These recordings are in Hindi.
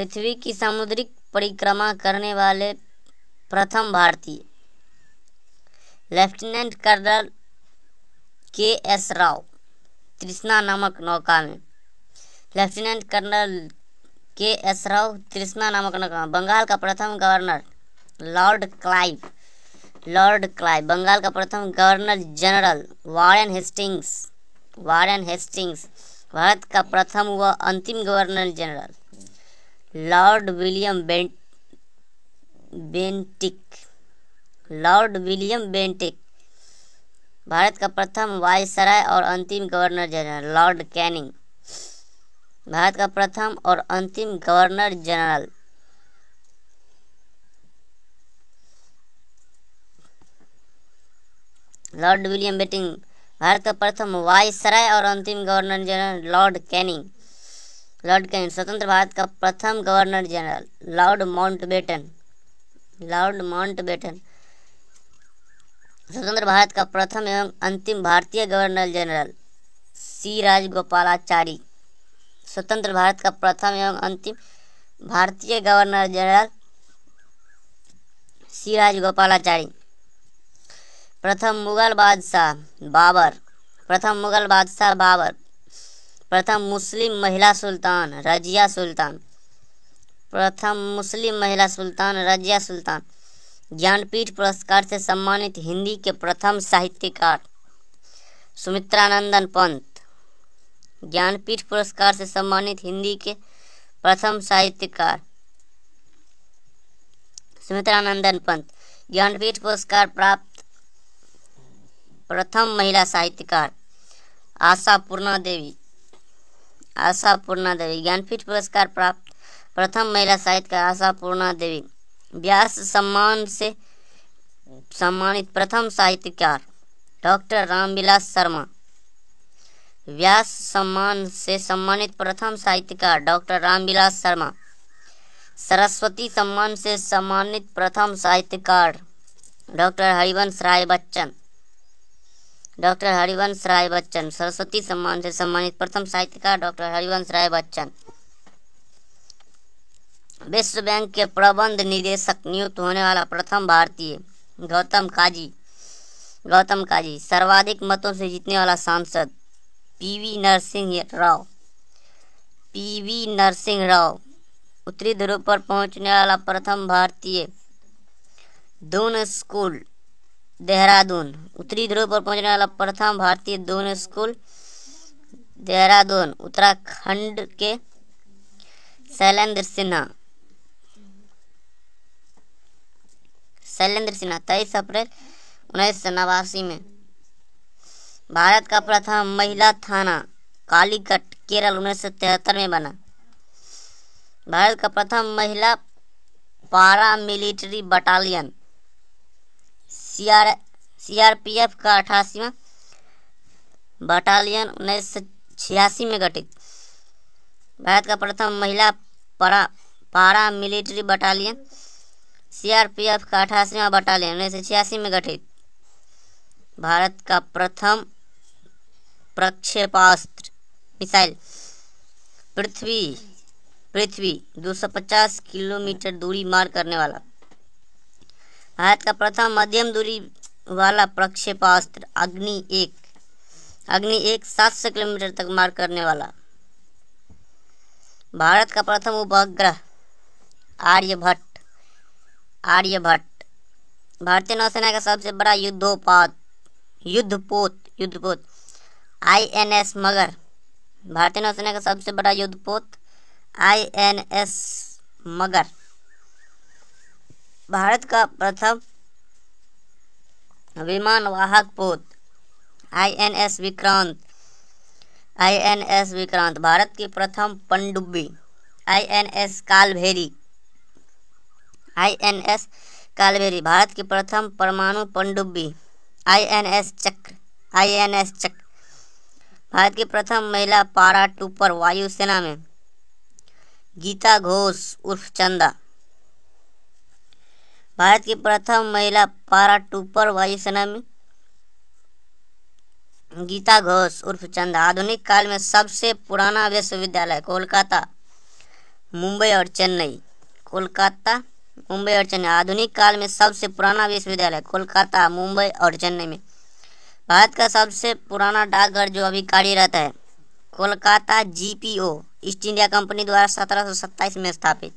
पृथ्वी की सामुद्रिक परिक्रमा करने वाले प्रथम भारतीय lieutenant colonel K S Rao Trishna नामक नौका में lieutenant colonel K S Rao Trishna नामक नौका बंगाल का प्रथम governor lord Clive lord Clive Bengal का प्रथम governor general Warren Hastings Warren Hastings Bharat का प्रथम व अंतिम governor general lord William Bent Bentinck lord William Bentinck Bharat का प्रथम वायसराय और अंतिम governor general lord Canning Bharat का प्रथम और अंतिम governor general lord William Bentinck Bharat का प्रथम वायसराय और अंतिम governor general lord Canning lord Can स्वतंत्र भारत का प्रथम governor general lord Mountbatten lord Mountbatten स्वतंत्र भारत का प्रथम एवं अंतिम भारतीय गवर्नर जनरल सी राजगोपालाचारी स्वतंत्र भारत का प्रथम एवं अंतिम भारतीय गवर्नर जनरल सी राजगोपालाचारी प्रथम मुगल बादशाह बाबर प्रथम मुगल बादशाह बाबर प्रथम मुस्लिम महिला सुल्तान रजिया सुल्तान प्रथम मुस्लिम महिला सुल्तान रजिया सुल्तान ज्ञानपीठ पुरस्कार से सम्मानित हिंदी के प्रथम साहित्यकार सुमित्रानंदन पंत ज्ञानपीठ पुरस्कार से सम्मानित हिंदी के प्रथम साहित्यकार सुमित्रानंदन पंत ज्ञानपीठ पुरस्कार प्राप्त प्रथम महिला साहित्यकार आशा पूर्णा देवी आशा पूर्णा देवी ज्ञानपीठ पुरस्कार प्राप्त प्रथम महिला साहित्यकार आशा पूर्णा देवी व्यास सम्मान से सम्मानित प्रथम साहित्यकार डॉक्टर रामविलास शर्मा व्यास सम्मान से सम्मानित प्रथम साहित्यकार डॉक्टर रामविलास शर्मा सरस्वती सम्मान से सम्मानित प्रथम साहित्यकार डॉक्टर हरिवंश राय बच्चन डॉक्टर हरिवंश राय बच्चन सरस्वती सम्मान से सम्मानित प्रथम साहित्यकार डॉक्टर हरिवंश राय बच्चन विश्व बैंक के प्रबंध निदेशक नियुक्त होने वाला प्रथम भारतीय गौतम काजी गौतम काजी सर्वाधिक मतों से जीतने वाला सांसद पीवी नरसिंह राव पीवी नरसिंह राव उत्तरी ध्रुव पर पहुंचने वाला प्रथम भारतीय दून स्कूल देहरादून उत्तरी ध्रुव पर पहुंचने वाला प्रथम भारतीय दून स्कूल देहरादून उत्तराखंड के शैलेंद्र सिन्हा शैलेंद्र सिन्हा तेईस अप्रैल उन्नीस सौ नवासी में भारत का प्रथम महिला थाना कालीकट केरल उन्नीस सौ तिहत्तर में बना भारत का प्रथम महिला paramilitary battalion C R P F का अठासीवा बटालियन उन्नीस सौ छियासी में गठित भारत का प्रथम महिला परा पारा मिलिट्री बटालियन सीआरपीएफ का अठासीवा बटालियन उन्नीस सौ छियासी में गठित भारत का प्रथम प्रक्षेपास्त्र मिसाइल पृथ्वी पृथ्वी 250 किलोमीटर दूरी मार करने वाला भारत का प्रथम मध्यम दूरी वाला प्रक्षेपास्त्र अग्नि एक अग्नि एक सात सौ किलोमीटर तक मार करने वाला भारत का प्रथम उपग्रह आर्यभट्ट आर्यभट्ट भारतीय नौसेना का सबसे बड़ा युद्धोपात युद्धपोत युद्धपोत आईएनएस मगर भारतीय नौसेना का सबसे बड़ा युद्धपोत आईएनएस मगर भारत का प्रथम विमानवाहक पोत आईएनएस विक्रांत आईएनएस विक्रांत भारत की प्रथम पनडुब्बी आईएनएस कालभेरी आईएनएस कालभेरी भारत की प्रथम परमाणु पनडुब्बी आईएनएस चक्र आईएनएस चक्र भारत की प्रथम महिला पारा टूपर वायुसेना में गीता घोष उर्फ चंदा भारत की प्रथम महिला पारा टूपर वायुसेना में गीता घोष उर्फ चंद आधुनिक काल में सबसे पुराना विश्वविद्यालय कोलकाता मुंबई और चेन्नई कोलकाता मुंबई और चेन्नई आधुनिक काल में सबसे पुराना विश्वविद्यालय कोलकाता मुंबई और चेन्नई में भारत का सबसे पुराना डाकघर जो अभी कार्यरत है Kolkata GPO East India Company द्वारा सत्रह में स्थापित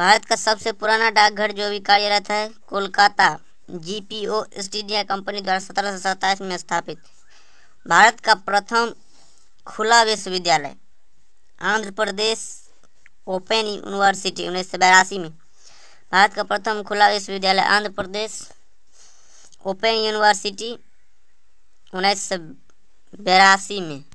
भारत का सबसे पुराना डाकघर जो अभी कार्यरत है Kolkata G P O East India Company द्वारा सत्रह सौ सत्ताईस में स्थापित भारत का प्रथम खुला विश्वविद्यालय आंध्र प्रदेश ओपन यूनिवर्सिटी उन्नीस सौ बयासी में भारत का प्रथम खुला विश्वविद्यालय आंध्र प्रदेश ओपन यूनिवर्सिटी उन्नीस सौ बयासी में